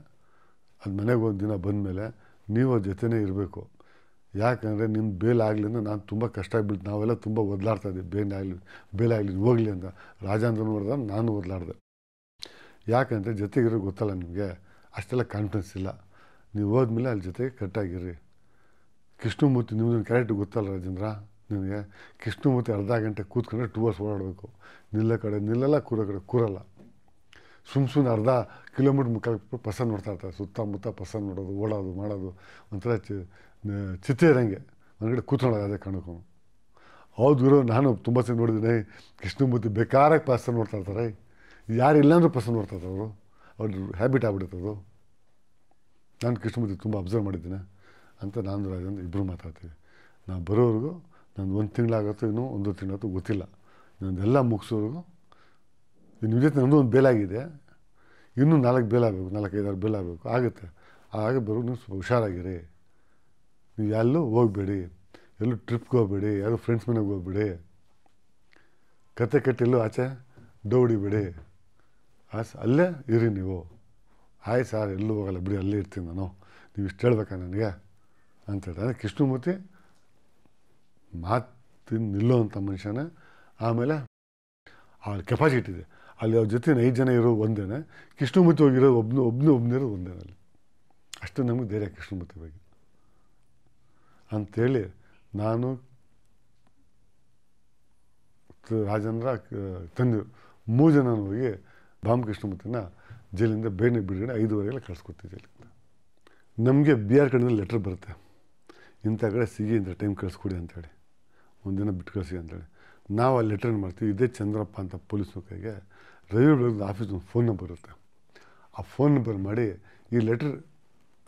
ಅದು ಮನೆಗೆ ಒಂದು ದಿನ ಬಂದಮೇಲೆ ನೀವು ಜೊತೆನೇ ಇರಬೇಕು ಯಾಕಂದರೆ ನಿಮ್ಮ ಬೇಲಾಗಲಿ ಅಂದರೆ ನಾನು ತುಂಬ ಕಷ್ಟ ಆಗಿಬಿಡ್ತು ನಾವೆಲ್ಲ ತುಂಬ ಒದಲಾಡ್ತಾ ಇದ್ದೀವಿ ಬೇನೆ ಆಗಲಿ ಬೇಲಾಗಲಿ ಹೋಗಲಿ ಅಂತ ರಾಜಾಂದ್ರನ ಹೊಡೆದ ನಾನು ಓದಲಾಡ್ದೆ ಯಾಕಂದರೆ ಜೊತೆಗಿರೋ ಗೊತ್ತಲ್ಲ ನಿಮಗೆ ಅಷ್ಟೆಲ್ಲ ಕಾನ್ಫಿಡೆನ್ಸ್ ಇಲ್ಲ ನೀವು ಹೋದ್ಮೇಲೆ ಅಲ್ಲಿ ಜೊತೆಗೆ ಕಟ್ಟಾಗಿರ್ರಿ ಕೃಷ್ಣಮೂರ್ತಿ ನಿಮ್ಮದು ಕರೆಕ್ಟ್ ಗೊತ್ತಲ್ಲ ರಾಜೇಂದ್ರ ನಿಮಗೆ ಕೃಷ್ಣಮೂರ್ತಿ ಅರ್ಧ ಗಂಟೆ ಕೂತ್ಕೊಂಡ್ರೆ ಟೂ ಅವರ್ಸ್ ಓಡಾಡಬೇಕು ನಿಲ್ಲ ಕಡೆ ನಿಲ್ಲಲ್ಲ ಕೂರೋ ಕಡೆ ಕೂರಲ್ಲ ಸುಮ್ ಸುಮ್ಮನೆ ಅರ್ಧ ಕಿಲೋಮೀಟ್ರ್ ಮುಖ ಪಸ ನೋಡ್ತಾ ಇರ್ತಾರೆ ಸುತ್ತಮುತ್ತ ಪಸ ನೋಡೋದು ಓಡೋದು ಮಾಡೋದು ಒಂಥರ ಚಿ ಚಿತ್ರ ಇರಂಗೆ ಹೊರಗಡೆ ಕೂತ್ಕೊಳ್ಳೋದು ಅದೇ ಕಾರಣಕ್ಕೂ ಹೌದು ಗುರು ನಾನು ತುಂಬ ಸಲ ನೋಡಿದ್ದೀನಿ ಕೃಷ್ಣಮೂರ್ತಿ ಬೇಕಾರಾಗಿ ಪಾಸ್ ನೋಡ್ತಾ ಇರ್ತಾರೆ ಯಾರು ಇಲ್ಲಾಂದ್ರೂ ಪಸಂದ್ ನೋಡ್ತಾ ಇರ್ತಾರೆ ಅವರು ಅವ್ರ ಹ್ಯಾಬಿಟ್ ಆಗ್ಬಿಟ್ಟಿರ್ತವರು ನಾನು ಕೃಷ್ಣಮೂರ್ತಿ ತುಂಬ ಅಬ್ಸರ್ವ್ ಮಾಡಿದ್ದೀನಿ ಅಂತ ನಾನು ರಾಜ ಇಬ್ಬರು ಮಾತಾಡ್ತೀವಿ ನಾನು ಬರೋವರೆಗೂ ನಾನು ಒಂದು ತಿಂಗಳಾಗತ್ತೋ ಇನ್ನೂ ಒಂದು ತಿಂಗಳಾಗತ್ತೋ ಗೊತ್ತಿಲ್ಲ ನನ್ನದೆಲ್ಲ ಮುಗಿಸೋವರೆಗೂ ಇನ್ನು ಜೊತೆ ನಂದು ಒಂದು ಬೇಲಾಗಿದೆ ಇನ್ನೂ ನಾಲ್ಕು ಬೇಲಾಗಬೇಕು ನಾಲ್ಕೈದಾರು ಬೇಲಾಗಬೇಕು ಆಗುತ್ತೆ ಆಗ ಬರೋ ನೀವು ಸ್ವಲ್ಪ ಹುಷಾರಾಗಿರಿ ನೀವು ಎಲ್ಲೂ ಹೋಗ್ಬೇಡಿ ಎಲ್ಲೂ ಟ್ರಿಪ್ಗೆ ಹೋಗ್ಬೇಡಿ ಯಾರು ಫ್ರೆಂಡ್ಸ್ ಮನೆಗೆ ಹೋಗ್ಬೇಡಿ ಕತೆ ಕಟ್ಟಿಲ್ಲೂ ಆಚೆ ದೌಡಿಬೇಡಿ ಆ ಅಲ್ಲೇ ಇರಿ ನೀವು ಆಯ್ ಸರ್ ಎಲ್ಲೂ ಹೋಗಲ್ಲ ಬಿಡಿ ಅಲ್ಲೇ ಇರ್ತೀನಿ ನಾನು ನೀವು ಇಷ್ಟು ಹೇಳ್ಬೇಕಾ ನನಗೆ ಅಂತ ಹೇಳ್ತಾರೆ ಕೃಷ್ಣಮೂರ್ತಿ ನಿಲ್ಲೋ ಅಂತ ಮನುಷ್ಯನೇ ಆಮೇಲೆ ಅವಳ ಕೆಪಾಸಿಟಿ ಇದೆ ಅಲ್ಲಿ ಅವ್ರ ಜೊತೆ ಐದು ಜನ ಇರೋ ಒಂದೇನೆ ಕೃಷ್ಣಮೂರ್ತಿ ಹೋಗಿರೋ ಒಬ್ಬನು ಒಬ್ಬನೇ ಒಬ್ಬನಿರೋ ಅಲ್ಲಿ ಅಷ್ಟು ನಮಗೆ ಧೈರ್ಯ ಕೃಷ್ಣಮೂರ್ತಿ ಬಗ್ಗೆ ಅಂಥೇಳಿ ನಾನು ರಾಜೇಂದ್ರ ತಂದೆ ಮೂರು ಜನ ಹೋಗಿ ಭಾಮಕೃಷ್ಣಮೂರ್ತಿನ ಜೈಲಿಂದ ಬೇನೆ ಬಿಡುಗಡೆ ಐದುವರೆಗೆಲ್ಲ ಕಳಿಸ್ಕೊಡ್ತೀವಿ ಜೈಲಿಂದ ನಮಗೆ ಬಿ ಆರ್ ಕಡೆಯಿಂದ ಲೆಟ್ರ್ ಬರುತ್ತೆ ಇಂಥ ಕಡೆ ಸಿಗಿ ಇಂಥ ಟೈಮ್ ಕಳಿಸ್ಕೊಡಿ ಅಂಥೇಳಿ ಒಂದಿನ ಬಿಟ್ಟು ಕಳಿಸಿ ಅಂತೇಳಿ ನಾವು ಆ ಲೆಟ್ರನ್ನು ಮಾಡ್ತೀವಿ ಇದೇ ಚಂದ್ರಪ್ಪ ಅಂತ ಪೊಲೀಸ್ ಕೈಗೆ ರವಿ ಬೆಳಗ್ಗೆ ಆಫೀಸ್ ಒಂದು ಫೋನ್ ನಂಬರ್ ಇರುತ್ತೆ ಆ ಫೋನ್ ನಂಬರ್ ಮಾಡಿ ಈ ಲೆಟ್ರ್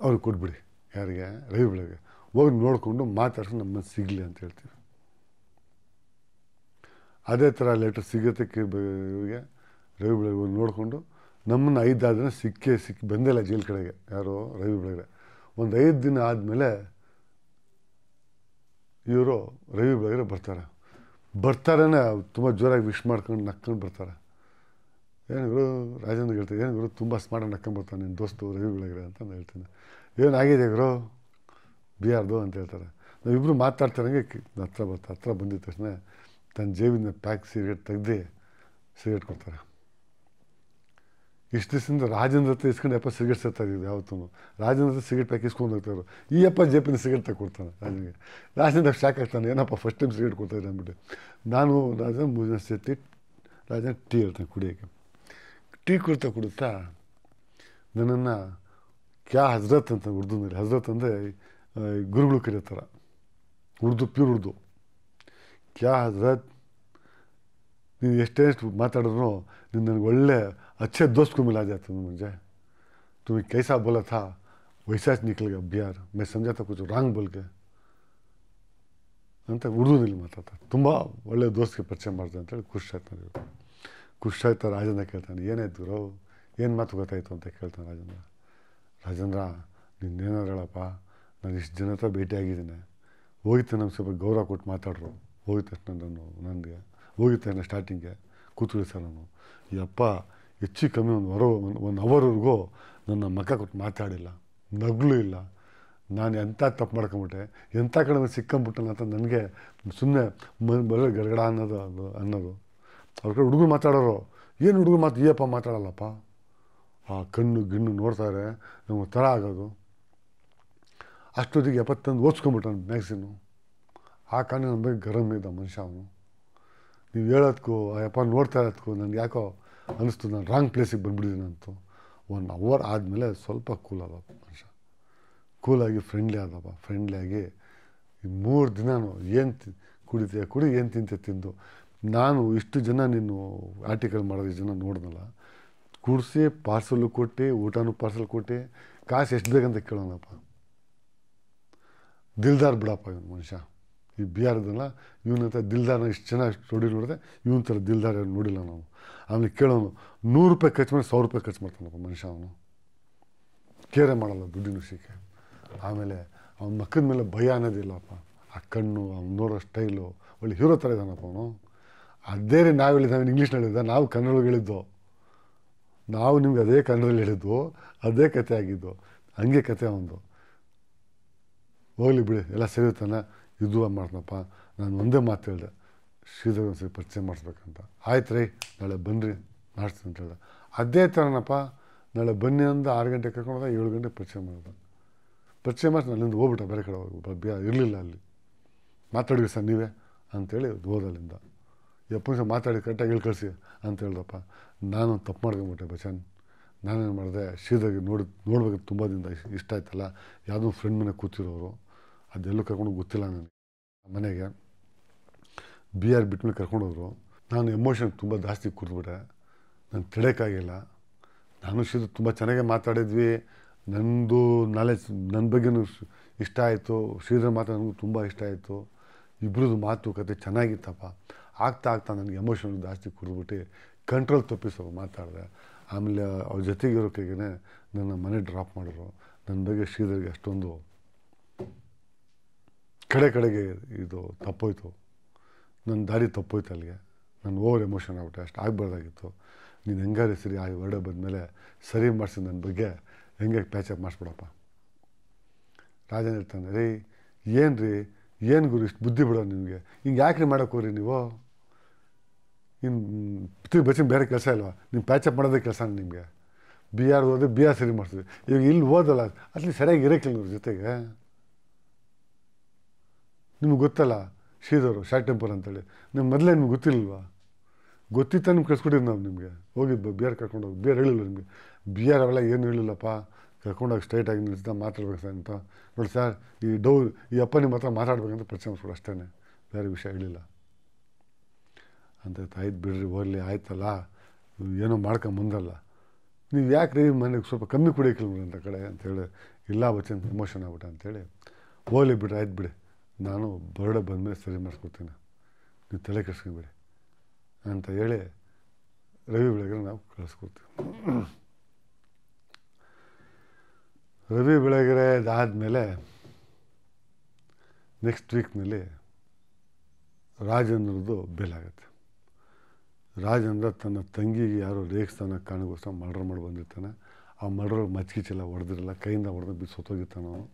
ಅವ್ರಿಗೆ ಕೊಟ್ಬಿಡಿ ಯಾರಿಗೆ ರವಿ ಬೆಳಗ್ಗೆ ಹೋಗಿ ನೋಡಿಕೊಂಡು ಮಾತಾಡ್ಸಿ ನಮ್ಮನ್ನು ಸಿಗಲಿ ಅಂತ ಹೇಳ್ತೀವಿ ಅದೇ ಥರ ಲೆಟ್ರ್ ಸಿಗೋದಕ್ಕೆ ಇವರಿಗೆ ರವಿ ಬೆಳಗ್ಗೆ ನೋಡಿಕೊಂಡು ನಮ್ಮನ್ನು ದಿನ ಸಿಕ್ಕೇ ಸಿಕ್ಕಿ ಬಂದಿಲ್ಲ ಜೈಲ್ ಕಡೆಗೆ ಯಾರೋ ರವಿ ಬೆಳಗ್ಗೆ ಒಂದು ಐದು ದಿನ ಆದಮೇಲೆ ಇವರು ರವಿ ಬೆಳಗ್ಗೆ ಬರ್ತಾರೆ ಬರ್ತಾರೇ ತುಂಬ ಜೋರಾಗಿ ವಿಶ್ ಮಾಡ್ಕೊಂಡು ನಕ್ಕೊಂಡು ಬರ್ತಾರೆ ಏನು ಗುರು ರಾಜೇಂದ್ರ ಹೇಳ್ತಾರೆ ಏನು ಗುರು ತುಂಬ ಸ್ಮಾರ್ಟಾಗಿ ನಕ್ಕೊಂಡು ಬರ್ತಾನೆ ನಿನ್ನ ದೋಸ್ತು ರವಿ ಬೆಳಗ್ಗೆ ಅಂತ ನಾನು ಹೇಳ್ತೀನಿ ಏನಾಗಿದೆ ಗುರು ಬಿ ಆರ್ದು ಅಂತ ಹೇಳ್ತಾರೆ ನಾವಿಬ್ಬರು ಮಾತಾಡ್ತಾರಂಗೆ ಹತ್ರ ಬರ್ತಾ ಹತ್ರ ಬಂದಿದ ತಕ್ಷಣ ತನ್ನ ಜೇಬಿನ ಪ್ಯಾಕ್ ಸಿಗರೇಟ್ ತೆಗ್ದು ಸಿಗರೇಟ್ ಕೊಡ್ತಾರೆ ಇಷ್ಟು ದಿವಸದಿಂದ ರಾಜೇಂದ್ರ ಹತ್ರ ಇಸ್ಕೊಂಡು ಯಪ್ಪ ಸಿಗರೇಟ್ ಸೇರ್ತಾ ಇದ್ದೀವಿ ಯಾವತ್ತೂ ರಾಜೇಂದ್ರ ಹತ್ರ ಸಿಗರೇಟ್ ಪ್ಯಾಕ್ ಇಸ್ಕೊಂಡು ಹೋಗ್ತಾಯಿದ್ರು ಈ ಅಪ್ಪ ಜೇಪಿನ ಸಿಗರೇಟ್ ಕೊಡ್ತಾನೆ ರಾಜನಿಗೆ ರಾಜೇಂದ್ರ ಶಾಕ್ ಆಗ್ತಾನೆ ಏನಪ್ಪ ಫಸ್ಟ್ ಟೈಮ್ ಸಿಗರೇಟ್ ಕೊಡ್ತಾಯಿದ್ದೆ ಅಂದ್ಬಿಟ್ಟು ನಾನು ಮೂರು ದಿನ ಸೇರ್ತಿ ರಾಜನ ಟೀ ಹೇಳ್ತಾನೆ ಕುಡಿಯೋಕ್ಕೆ ಟೀ ಕುಡ್ತಾ ಕುಡಿತಾ ನನ್ನನ್ನು ಕ್ಯಾ ಹಜರತ್ ಅಂತ ಉರ್ದು ಮೇಲೆ ಹಜರತ್ ಅಂದರೆ ಗುರುಗಳು ಕರೀತಾರೆ ಉರ್ದು ಪ್ಯೂರ್ ಉರ್ದು ಕ್ಯಾ ಹಜರತ್ ನೀನು ಎಷ್ಟೇ ಮಾತಾಡಿದ್ರು ನೀನು ನನಗೆ ಒಳ್ಳೆ ಅಚ್ಚೆ ದೋಸ್ತ್ ಮೇಲೆ ಮಿಲಾ ಆಯ್ತು ಮುಂಜೆ तुम्हें ಕೈಸ बोला था ನಿಕ್ಲಿಗೆ निकल ಮೈ बिहार मैं समझा ರಾಂಗ್ कुछ ಅಂತ ಉರ್ದು ಅಂತ ಮಾತಾಡ್ತಾರೆ ತುಂಬ ಒಳ್ಳೆ ದೋಸ್ತಿಗೆ ಪರಿಚಯ ಮಾಡಿದೆ ಅಂತೇಳಿ ಖುಷಿ ಆಯ್ತು ನನಗೆ ಖುಷಿ ಆಯ್ತಾ ರಾಜೇಂದ್ರ ಕೇಳ್ತಾನೆ ಏನಾಯ್ತು ರೋ ಏನು ಮಾತು ಗೊತ್ತಾಯಿತು ಅಂತ ಕೇಳ್ತಾನೆ ರಾಜೇಂದ್ರ ರಾಜೇಂದ್ರ ನಿನ್ನೇನಾರು ಹೇಳಪ್ಪ ನಾನು ಇಷ್ಟು ಜನ ಹತ್ರ ಭೇಟಿಯಾಗಿದ್ದೀನಿ ಹೋಗಿತ್ತು ನಮ್ಗೆ ಸ್ವಲ್ಪ ಗೌರವ ಕೊಟ್ಟು ಮಾತಾಡ್ರು ಹೋಗಿದ ತಕ್ಷಣ ನಾನು ನನಗೆ ಹೋಗಿದ ತಕ್ಷಣ ಸ್ಟಾರ್ಟಿಂಗೆ ಕೂತ್ಕೊಳ್ಳಿ ಸರ್ ನಾನು ಅಪ್ಪ ಹೆಚ್ಚು ಕಮ್ಮಿ ಒಂದು ವರ ಒಂದು ಅವರ್ವರೆಗೂ ನನ್ನ ಮಕ್ಕ ಕೊಟ್ಟು ಮಾತಾಡಿಲ್ಲ ನಗಲು ಇಲ್ಲ ನಾನು ಎಂಥ ತಪ್ಪು ಮಾಡ್ಕೊಂಬಿಟ್ಟೆ ಎಂಥ ಕಡೆ ಸಿಕ್ಕಂಬಿಟ್ಟಲ್ಲ ಅಂತ ನನಗೆ ಸುಮ್ಮನೆ ಬರೋ ಗಡಗಡ ಅನ್ನೋದು ಅದು ಅನ್ನೋದು ಅವ್ರ ಕಡೆ ಹುಡುಗರು ಮಾತಾಡೋರು ಏನು ಹುಡುಗರು ಮಾತು ಅಪ್ಪ ಮಾತಾಡಲ್ಲಪ್ಪ ಆ ಕಣ್ಣು ಗಿಣ್ಣು ನೋಡ್ತಾರೆ ನಮ್ಗೆ ಥರ ಆಗೋದು ಅಷ್ಟೊತ್ತಿಗೆ ಎಪ್ಪತ್ತಂದು ಓದಿಸ್ಕೊಂಬಿಟ್ಟಾನ ಮ್ಯಾಗ್ಝಿನು ಆ ಕಾರಣ ನನ್ನ ಬಗ್ಗೆ ಗರಂ ಇದ್ದ ಮನುಷ್ಯ ಅವನು ನೀವು ಹೇಳೋದಕ್ಕೂ ಆ ಯಪ್ಪ ನೋಡ್ತಾ ಇರೋದಕ್ಕೂ ನನಗೆ ಯಾಕೋ ಅನ್ನಿಸ್ತು ನಾನು ರಾಂಗ್ ಪ್ಲೇಸಿಗೆ ಬಂದ್ಬಿಟ್ಟಿದ್ದೀನಿ ಅಂತ ಒನ್ ಅವರ್ ಆದಮೇಲೆ ಸ್ವಲ್ಪ ಕೂಲ್ ಆದ ಮನುಷ್ಯ ಕೂಲಾಗಿ ಫ್ರೆಂಡ್ಲಿ ಆದಪ್ಪ ಫ್ರೆಂಡ್ಲಿಯಾಗಿ ಮೂರು ದಿನನೂ ಏನು ತಿ ಕುಡಿತೀಯ ಕುಡಿ ಏನು ತಿಂತೆ ತಿಂದು ನಾನು ಇಷ್ಟು ಜನ ನೀನು ಆರ್ಟಿಕಲ್ ಮಾಡೋದು ಇಷ್ಟು ಜನ ನೋಡಿದ್ನಲ್ಲ ಕುಡಿಸಿ ಪಾರ್ಸಲ್ಲು ಕೊಟ್ಟು ಊಟನೂ ಪಾರ್ಸಲ್ ಕೊಟ್ಟು ಕಾಸು ಎಷ್ಟು ಬೇಕಂತ ಕೇಳೋಣಪ್ಪ ದಿಲ್ದಾರ್ ಬಿಡಪ್ಪ ಇವನು ಮನುಷ್ಯ ಈ ಬಿಹಾರದಲ್ಲ ಇವನಂತ ದಿಲ್ದಾರ್ನ ಇಷ್ಟು ಚೆನ್ನಾಗಿ ನೋಡಿ ನೋಡಿದೆ ಇವನ ಥರ ದಿಲ್ದಾರ್ ನೋಡಿಲ್ಲ ನಾವು ಆಮೇಲೆ ಕೇಳೋನು ನೂರು ರೂಪಾಯಿ ಖರ್ಚು ಮಾಡಿ ಸಾವಿರ ರೂಪಾಯಿ ಖರ್ಚು ಮಾಡ್ತಾನಪ್ಪ ಮನುಷ್ಯ ಅವನು ಕೇರೆ ಮಾಡಲ್ಲ ದುಡ್ಡಿನ ವಿಷಯಕ್ಕೆ ಆಮೇಲೆ ಅವನ ಮಕ್ಕದ ಮೇಲೆ ಭಯ ಅನ್ನೋದಿಲ್ಲಪ್ಪ ಆ ಕಣ್ಣು ಅವ್ನು ನೋಡೋ ಸ್ಟೈಲು ಒಳ್ಳೆ ಹೀರೋ ಥರ ಇದ್ದಾನಪ್ಪ ಅವನು ಅದೇ ರೀ ನಾವು ಹೇಳಿದ್ದೆ ಅವನು ಇಂಗ್ಲೀಷ್ನಲ್ಲಿ ಹೇಳಿದ್ದೆ ನಾವು ಕನ್ನಡ ಹೇಳಿದ್ದು ನಾವು ನಿಮ್ಗೆ ಅದೇ ಕನ್ನಡದಲ್ಲಿ ಹೇಳಿದ್ದು ಅದೇ ಕತೆ ಆಗಿದ್ದು ಹಂಗೆ ಕತೆ ಒಂದು ಹೋಗಲಿ ಬಿಡಿ ಎಲ್ಲ ಸೇರಿತಾನೆ ಇದು ಮಾಡ್ತನಪ್ಪ ನಾನು ಒಂದೇ ಮಾತು ಹೇಳಿದೆ ಶ್ರೀಧರ್ ಒಂದು ಸರಿ ಪರಿಚಯ ಮಾಡಿಸ್ಬೇಕಂತ ಆಯ್ತು ರೀ ನಾಳೆ ಬನ್ನಿರಿ ಮಾಡಿಸ್ತೀನಿ ಅಂತ ಹೇಳ್ದೆ ಅದೇ ಥರನಪ್ಪ ನಾಳೆ ಬನ್ನಿ ಅಂದ ಆರು ಗಂಟೆಗೆ ಕರ್ಕೊಂಡೋದ ಏಳು ಗಂಟೆಗೆ ಪರಿಚಯ ಮಾಡಿದೆ ಪರಿಚಯ ಮಾಡಿಸಿ ಅಲ್ಲಿಂದ ಹೋಗ್ಬಿಟ್ಟ ಬೇರೆ ಕಡೆ ಹೋಗಿ ಇರಲಿಲ್ಲ ಅಲ್ಲಿ ಮಾತಾಡಿವಿ ಸರ್ ನೀವೇ ಅಂಥೇಳಿ ಹೋದಲ್ಲಿಂದ ಅಲ್ಲಿಂದ ಸಹ ಮಾತಾಡಿ ಕರೆಕ್ಟಾಗಿ ಹೇಳಿ ಕಳಿಸಿ ಅಂತ ಹೇಳ್ದಪ್ಪ ನಾನು ತಪ್ಪು ಮಾಡ್ಕೊಂಬಿಟ್ಟೆ ಬಚನ್ ನಾನೇನು ಮಾಡಿದೆ ಶ್ರೀದಾಗ ನೋಡಿ ನೋಡ್ಬೇಕು ತುಂಬ ದಿನ ಇಷ್ಟ ಆಯ್ತಲ್ಲ ಯಾವುದೋ ಫ್ರೆಂಡ್ ಮನೆ ಕೂತಿರೋರು ಅದೆಲ್ಲೂ ಕರ್ಕೊಂಡು ಗೊತ್ತಿಲ್ಲ ನನಗೆ ಮನೆಗೆ ಬಿ ಆರ್ ಬಿಟ್ಮೇಲೆ ಕರ್ಕೊಂಡೋದ್ರು ನಾನು ಎಮೋಷನ್ ತುಂಬ ಜಾಸ್ತಿ ಕುರಿದ್ಬಿಟ್ಟೆ ನಾನು ತಿಳಿಯೋಕ್ಕಾಗಿಲ್ಲ ನಾನು ಶೀತ ತುಂಬ ಚೆನ್ನಾಗೇ ಮಾತಾಡಿದ್ವಿ ನನ್ನದು ನಾಲೆಜ್ ನನ್ನ ಬಗ್ಗೆನೂ ಇಷ್ಟ ಆಯಿತು ಶ್ರೀಧರ್ ಮಾತಾಡ ನನಗೂ ತುಂಬ ಇಷ್ಟ ಆಯಿತು ಇಬ್ಬರದ್ದು ಮಾತುಕತೆ ಚೆನ್ನಾಗಿತ್ತಪ್ಪ ಆಗ್ತಾ ಆಗ್ತಾ ನನಗೆ ಎಮೋಷನ್ ಜಾಸ್ತಿ ಕುರಿದ್ಬಿಟ್ಟು ಕಂಟ್ರೋಲ್ ತಪ್ಪಿಸೋ ಮಾತಾಡಿದೆ ಆಮೇಲೆ ಅವ್ರ ಜೊತೆಗಿರೋಕ್ಕಾಗೇ ನನ್ನ ಮನೆ ಡ್ರಾಪ್ ಮಾಡಿದ್ರು ನನ್ನ ಬಗ್ಗೆ ಶ್ರೀಧರ್ಗೆ ಅಷ್ಟೊಂದು ಕಡೆ ಕಡೆಗೆ ಇದು ತಪ್ಪೋಯ್ತು ನನ್ನ ದಾರಿ ತಪ್ಪೋಯ್ತು ಅಲ್ಲಿಗೆ ನಾನು ಓವರ್ ಎಮೋಷನ್ ಆಗ್ಬಿಟ್ಟೆ ಅಷ್ಟು ಆಗಬಾರ್ದಾಗಿತ್ತು ನೀನು ಹೆಂಗಾರೆ ಸರಿ ಆ ಹೊರಡೆ ಬಂದಮೇಲೆ ಸರಿ ಮಾಡಿಸಿ ನನ್ನ ಬಗ್ಗೆ ಹೆಂಗೆ ಪ್ಯಾಚಪ್ ಮಾಡಿಸ್ಬಿಡಪ್ಪ ರಾಜನ್ ಹೇಳ್ತಾನೆ ರೀ ಏನು ರೀ ಏನು ಗುರು ಇಷ್ಟು ಬುದ್ಧಿ ಬಿಡೋ ನಿಮಗೆ ಹಿಂಗೆ ಯಾಕೆ ರೀ ಹೋಗ್ರಿ ನೀವು ಇನ್ನು ತಿರುಗಿ ಬಚ್ಚಿನ ಬೇರೆ ಕೆಲಸ ಇಲ್ವಾ ನೀವು ಪ್ಯಾಚಪ್ ಮಾಡೋದೇ ಕೆಲಸ ನಿಮಗೆ ಬಿ ಆರ್ ಹೋದ್ರೆ ಬಿ ಆರ್ ಸರಿ ಮಾಡ್ತೀವಿ ಇವಾಗ ಇಲ್ಲಿ ಓದಲ್ಲ ಅಲ್ಲಿ ಸರಿಯಾಗಿ ಇರೋಕ್ಕಿಲ್ಲ ನಿಮ್ಮ ಜೊತೆಗೆ ನಿಮ್ಗೆ ಗೊತ್ತಲ್ಲ ಶ್ರೀಧರು ಶಾರ್ಟ್ ಟೆಂಪಲ್ ಅಂತೇಳಿ ನಿಮ್ಮ ಮೊದಲೇ ನಿಮ್ಗೆ ಗೊತ್ತಿಲ್ವಾ ಗೊತ್ತಿತ್ತ ನಿಮ್ಗೆ ಕಳ್ಸ್ಕೊಟ್ಟಿದ್ದು ನಾವು ನಿಮಗೆ ಹೋಗಿದ್ದು ಬಿಯರ್ ಕರ್ಕೊಂಡೋಗಿ ಬಿಯರ್ ಹೇಳಿಲ್ಲ ನಿಮಗೆ ಬಿಯರ್ ಅವೆಲ್ಲ ಏನು ಹೇಳಿಲ್ಲಪ್ಪ ಕರ್ಕೊಂಡೋಗಿ ಸ್ಟ್ರೈಟಾಗಿ ನಿಲ್ಸಿದ ಮಾತಾಡ್ಬೇಕು ಅಂತ ನೋಡಿ ಸರ್ ಈ ಡೌ ಈ ಅಪ್ಪ ನಿಮ್ಮ ಹತ್ರ ಮಾತಾಡ್ಬೇಕಂತ ಪ್ರಶ್ನೆ ಅಷ್ಟೇ ಬೇರೆ ವಿಷಯ ಹೇಳಿಲ್ಲ ಅಂತ ಆಯ್ತು ಬಿಡ್ರಿ ಹೋಗ್ಲಿ ಆಯ್ತಲ್ಲ ಏನೋ ಮಾಡ್ಕೊಂಬಂದಲ್ಲ ನೀವು ಯಾಕೆ ರೀ ಮನೆಗೆ ಸ್ವಲ್ಪ ಕಮ್ಮಿ ಕುಡಿಯೋಕ್ಕಿಲ್ಲ ಅಂತ ಕಡೆ ಅಂತೇಳಿ ಇಲ್ಲ ಬಚ್ಚನ್ ಎಮೋಷನ್ ಆಗ್ಬಿಟ್ಟ ಅಂತೇಳಿ ಹೋಗ್ಲಿ ಬಿಡ್ರಿ ಆಯ್ತು ಬಿಡಿ ನಾನು ಬರಡ ಮೇಲೆ ಸರಿ ಮಾಡಿಸ್ಕೊಡ್ತೀನಿ ನೀವು ತಲೆ ಕೆಡಿಸ್ಕೊಬೇಡಿ ಅಂತ ಹೇಳಿ ರವಿ ಬೆಳಗೆರೆ ನಾವು ಕಳಿಸ್ಕೊಡ್ತೀವಿ ರವಿ ಬೆಳಗೆರೆ ಮೇಲೆ ನೆಕ್ಸ್ಟ್ ವೀಕ್ನಲ್ಲಿ ರಾಜೇಂದ್ರದ್ದು ಬೆಲಾಗತ್ತೆ ರಾಜೇಂದ್ರ ತನ್ನ ತಂಗಿಗೆ ಯಾರು ರೇಖಸ್ಥಾನ ಕಾಣಗೋಸ್ಕರ ಮರ್ಡ್ರ್ ಮಾಡಿ ಬಂದಿರ್ತಾನೆ ಆ ಮರ್ಡರ್ ಮಚ್ಕಿಚೆಲ್ಲ ಹೊಡೆದಿರಲ್ಲ ಕೈಯಿಂದ ಹೊಡೆದು ಬಿಸಿ ಸೊತ್ತೋಗಿರ್ತಾನೆ ಅವನು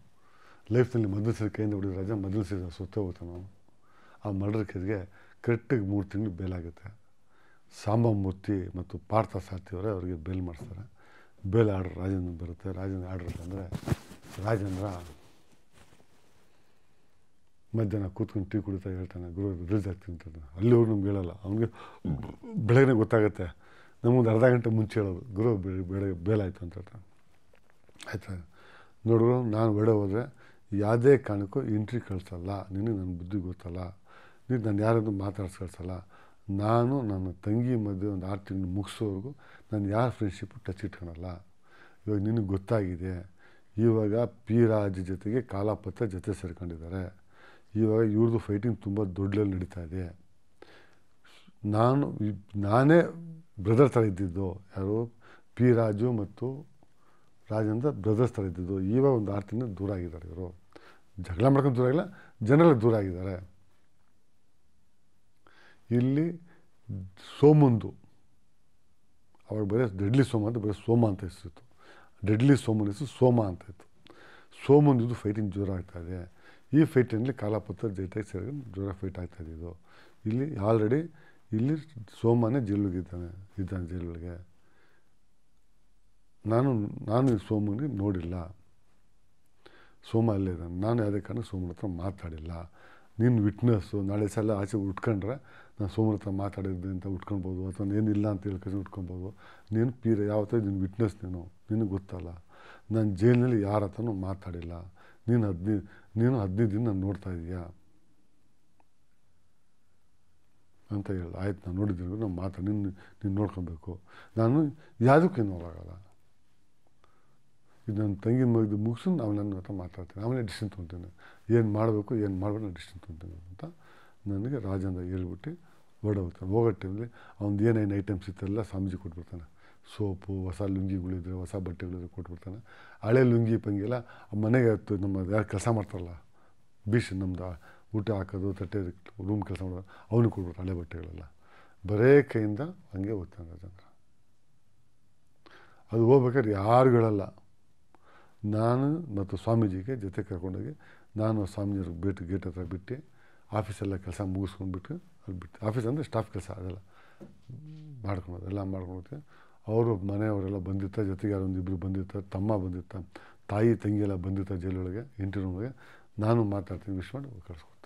ಲೈಫ್ನಲ್ಲಿ ಮೊದಲಿಸಿದ ಕೈಯಿಂದ ಹೊಡೆದ ರಾಜ ಸುತ್ತ ಹೋಗ್ತಾನೆ ನಾವು ಆ ಮರ್ಡರ್ ಕೇಸ್ಗೆ ಕರೆಕ್ಟಾಗಿ ಮೂರು ತಿಂಗಳು ಬೇಲಾಗುತ್ತೆ ಸಾಂಬಮೂರ್ತಿ ಮತ್ತು ಪಾರ್ಥ ಸಾರ್ಥಿಯವರೇ ಅವರಿಗೆ ಬೇಲ್ ಮಾಡಿಸ್ತಾರೆ ಬೇಲ್ ಆರ್ಡರ್ ರಾಜೇಂದ್ರ ಬರುತ್ತೆ ರಾಜೇಂದ್ರ ಆರ್ಡರ್ ಅಂದರೆ ರಾಜೇಂದ್ರ ಮಧ್ಯಾಹ್ನ ಕೂತ್ಕೊಂಡು ಟೀ ಕುಡಿತಾ ಹೇಳ್ತಾನೆ ಗುರು ರಿಲೀಸ್ ಆಗ್ತೀನಿ ಅಂತ ಅಲ್ಲಿವ್ರು ನಮ್ಗೆ ಹೇಳಲ್ಲ ಅವನಿಗೆ ಬೆಳಗ್ಗೆ ಗೊತ್ತಾಗುತ್ತೆ ನಮಗೊಂದು ಅರ್ಧ ಗಂಟೆ ಮುಂಚೆ ಹೇಳೋದು ಗುರು ಬೆಳಗ್ಗೆ ಬೇಲಾಯಿತು ಅಂತ ಹೇಳ್ತಾನೆ ಆಯ್ತು ನೋಡಿದ್ರು ನಾನು ಒಡೆ ಹೋದರೆ ಯಾವುದೇ ಕಾರಣಕ್ಕೂ ಎಂಟ್ರಿ ಕಳಿಸಲ್ಲ ನಿನಗೆ ನನ್ನ ಬುದ್ಧಿ ಗೊತ್ತಲ್ಲ ನೀನು ನಾನು ಯಾರನ್ನು ಕಳಿಸಲ್ಲ ನಾನು ನನ್ನ ತಂಗಿ ಮಧ್ಯೆ ಒಂದು ಆರು ತಿಂಗಳು ಮುಗಿಸೋವರೆಗೂ ನಾನು ಯಾರ ಫ್ರೆಂಡ್ಶಿಪ್ ಟಚ್ ಇಟ್ಕೊಳಲ್ಲ ಇವಾಗ ನಿನಗೆ ಗೊತ್ತಾಗಿದೆ ಇವಾಗ ಪಿ ರಾಜ್ ಜೊತೆಗೆ ಕಾಲಾಪತ್ರ ಜೊತೆ ಸೇರ್ಕೊಂಡಿದ್ದಾರೆ ಇವಾಗ ಇವ್ರದ್ದು ಫೈಟಿಂಗ್ ತುಂಬ ದೊಡ್ಡಲ್ಲಿ ನಡೀತಾ ಇದೆ ನಾನು ನಾನೇ ಬ್ರದರ್ ಥರ ಇದ್ದಿದ್ದು ಯಾರು ಪಿ ರಾಜು ಮತ್ತು ರಾಜೇಂದ್ರ ಬ್ರದರ್ಸ್ ಥರ ಇದ್ದಿದ್ದು ಇವಾಗ ಒಂದು ಆರು ತಿಂಗಳು ದೂರ ಆಗಿದ್ದಾರೆ ಇವರು ಜಗಳ ಮಾಡ್ಕೊಂಡು ದೂರ ಆಗಿಲ್ಲ ಜನರಲ್ಲಿ ದೂರ ಆಗಿದ್ದಾರೆ ಇಲ್ಲಿ ಸೋಮಂದು ಅವಾಗ ಬರೀ ಡೆಡ್ಲಿ ಸೋಮ ಅಂತ ಬರೀ ಸೋಮ ಅಂತ ಹೆಸರಿತ್ತು ಡೆಡ್ಲಿ ಸೋಮನ ಹೆಸರು ಸೋಮ ಅಂತ ಇತ್ತು ಸೋಮಂದು ಇದು ಫೈಟಿಂಗ್ ಜೋರ ಈ ಫೈಟಿನಲ್ಲಿ ಕಾಲಪತ್ರ ಜೈತಾಗಿ ಸೇರ್ಕೊಂಡು ಜೋರ ಫೈಟ್ ಇದೆ ಇದು ಇಲ್ಲಿ ಆಲ್ರೆಡಿ ಇಲ್ಲಿ ಸೋಮನೇ ಜೈಲಿಗಿದ್ದಾನೆ ಇದ್ದಾನೆ ಜೈಲೊಳಗೆ ನಾನು ನಾನು ಸೋಮನಿಗೆ ನೋಡಿಲ್ಲ ಸೋಮ ಇದ್ದಾನೆ ನಾನು ಯಾವುದೇ ಕಾರಣ ಸೋಮನ ಹತ್ರ ಮಾತಾಡಿಲ್ಲ ನೀನು ವಿಟ್ನೆಸ್ಸು ನಾಳೆ ಸಲ ಆಚೆ ಉಟ್ಕೊಂಡ್ರೆ ನಾನು ಸೋಮನ ಹತ್ರ ಮಾತಾಡಿದ್ದೆ ಅಂತ ಉಟ್ಕೊಳ್ಬೋದು ಅಥವಾ ಏನಿಲ್ಲ ಅಂತ ಹೇಳ್ಕೊಂಡು ಉಟ್ಕೊಬೋದು ನೀನು ಪೀರ ಯಾವ ನಿನ್ನ ವಿಟ್ನೆಸ್ ನೀನು ನಿನಗೆ ಗೊತ್ತಲ್ಲ ನಾನು ಜೈಲಿನಲ್ಲಿ ಯಾರ ಹತ್ರನೂ ಮಾತಾಡಿಲ್ಲ ನೀನು ಹದಿನೈದು ನೀನು ಹದಿನೈದು ದಿನ ನಾನು ನೋಡ್ತಾ ಇದೀಯಾ ಅಂತ ಹೇಳಿ ಆಯ್ತು ನಾನು ನೋಡಿದ್ದೀನಿ ನಾನು ಮಾತಾಡಿ ನಿನ್ನ ನೀನು ನೋಡ್ಕೊಬೇಕು ನಾನು ಇನ್ವಾಲ್ ಆಗೋಲ್ಲ ಇದು ನನ್ನ ತಂಗಿ ಮಗದು ಮುಗಿಸು ಅವ್ನು ನನ್ನ ಹತ್ರ ಮಾತಾಡ್ತೀನಿ ಆಮೇಲೆ ಡಿಸಿಷನ್ ತೊಗೊತೀನಿ ಏನು ಮಾಡಬೇಕು ಏನು ಮಾಡಬೇಕು ನಾನು ಡಿಸಿಷನ್ ತೊಗೊತೀನಿ ಅಂತ ನನಗೆ ರಾಜಂದ ಹೇಳ್ಬಿಟ್ಟು ಓಡೋಗ್ತಾನೆ ಹೋಗೋ ಟೈಮಲ್ಲಿ ಅವ್ನು ಏನೇನು ಐಟಮ್ಸ್ ಇತ್ತಲ್ಲ ಸ್ವಾಮೀಜಿ ಕೊಟ್ಬಿಡ್ತಾನೆ ಸೋಪು ಹೊಸ ಲುಂಗಿಗಳಿದ್ರೆ ಹೊಸ ಬಟ್ಟೆಗಳಿದ್ರೆ ಕೊಟ್ಬಿಡ್ತಾನೆ ಹಳೆ ಲುಂಗಿ ಪಂಗಿಲ್ಲ ಮನೆಗೆ ಹತ್ತು ನಮ್ಮ ಯಾರು ಕೆಲಸ ಮಾಡ್ತಾರಲ್ಲ ಬೀಶ್ ನಮ್ಮದು ಊಟ ಹಾಕೋದು ತಟ್ಟೆ ರೂಮ್ ಕೆಲಸ ಮಾಡೋದು ಅವನು ಕೊಡ್ಬಿಡ್ತಾನೆ ಹಳೆ ಬಟ್ಟೆಗಳೆಲ್ಲ ಬರೇ ಕೈಯಿಂದ ಹಂಗೆ ಓದ್ತಾನೆ ರಾಜೇಂದ್ರ ಅದು ಹೋಗ್ಬೇಕಾದ್ರೆ ಯಾರುಗಳಲ್ಲ ನಾನು ಮತ್ತು ಸ್ವಾಮೀಜಿಗೆ ಜೊತೆ ಕರ್ಕೊಂಡೋಗಿ ನಾನು ಸ್ವಾಮೀಜಿಯವ್ರಿಗೆ ಭೇಟಿ ಗೇಟ್ ಹತ್ರ ಬಿಟ್ಟು ಆಫೀಸೆಲ್ಲ ಕೆಲಸ ಮುಗಿಸ್ಕೊಂಡ್ಬಿಟ್ಟು ಅಲ್ಲಿ ಬಿಟ್ಟು ಆಫೀಸ್ ಅಂದರೆ ಸ್ಟಾಫ್ ಕೆಲಸ ಅದೆಲ್ಲ ಮಾಡ್ಕೊಳೋದು ಎಲ್ಲ ಮಾಡ್ಕೊಳುತ್ತೆ ಅವರು ಮನೆಯವರೆಲ್ಲ ಬಂದಿತ್ತ ಜೊತೆಗೆ ಯಾರೊಂದು ಇಬ್ಬರು ಬಂದಿತ್ತ ತಮ್ಮ ಬಂದಿತ್ತ ತಾಯಿ ತಂಗಿಯೆಲ್ಲ ಬಂದಿತ್ತ ಜೈಲೊಳಗೆ ಇಂಟರ್ವ್ಯೂಗೆ ನಾನು ಮಾತಾಡ್ತೀನಿ ವಿಶ್ ಮಾಡಿ ಕಳ್ಸ್ಕೊಡ್ತೀನಿ